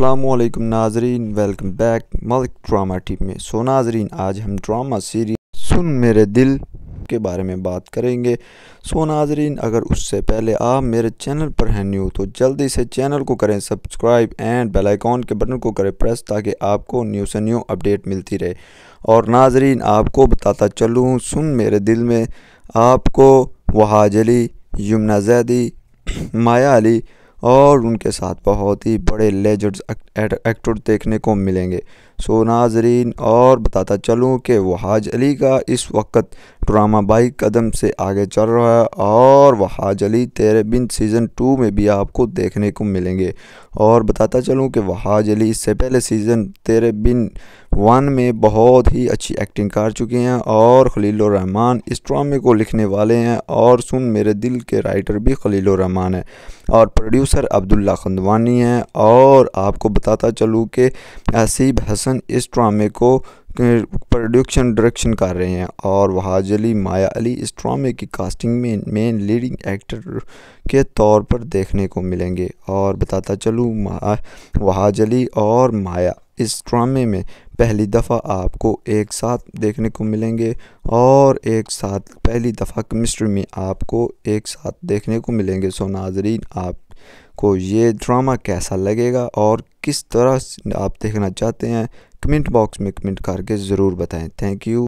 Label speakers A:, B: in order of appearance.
A: अल्लाम नाजरीन welcome back Malik drama team में सो नाजरीन आज हम ड्रामा सीरीज सुन मेरे दिल के बारे में बात करेंगे सो नाजरीन अगर उससे पहले आप मेरे चैनल पर हैं न्यू तो जल्दी से चैनल को करें सब्सक्राइब एंड बेल आइकॉन के बटन को करें प्रेस ताकि आपको न्यू से न्यू अपडेट मिलती रहे और नाजरीन आपको बताता चलूँ सुन मेरे दिल में आपको वहाजली यमुना जैदी माया अली और उनके साथ बहुत ही बड़े लेजेंड्स एक्टर देखने को मिलेंगे सो नाजरीन और बताता चलूँ कि वहाज अली का इस वक्त ड्रामा बाई कदम से आगे चल रहा है और वहाज अली तेरे बिन सीज़न टू में भी आपको देखने को मिलेंगे और बताता चलूँ कि वहाज अली इससे पहले सीज़न तेरे बिन वन में बहुत ही अच्छी एक्टिंग कर चुके हैं और रहमान इस ड्रामे को लिखने वाले हैं और सुन मेरे दिल के राइटर भी खलील रहमान है और प्रोड्यूसर अब्दुल्ला खंदवानी हैं और आपको बताता चलूँ कि असीब हसन इस ड्रामे को प्रोडक्शन डायरेक्शन कर रहे हैं और वहाज अली माया अली इस ड्रामे की कास्टिंग में मेन लीडिंग एक्टर के तौर पर देखने को मिलेंगे और बताता चलूँ वहाज अली और माया इस ड्रामे में पहली दफ़ा आपको एक साथ देखने को मिलेंगे और एक साथ पहली दफ़ा केमिस्ट्री में आपको एक साथ देखने को मिलेंगे सो नाजरीन आप को ये ड्रामा कैसा लगेगा और किस तरह आप देखना चाहते हैं कमेंट बॉक्स में कमेंट करके ज़रूर बताएं थैंक यू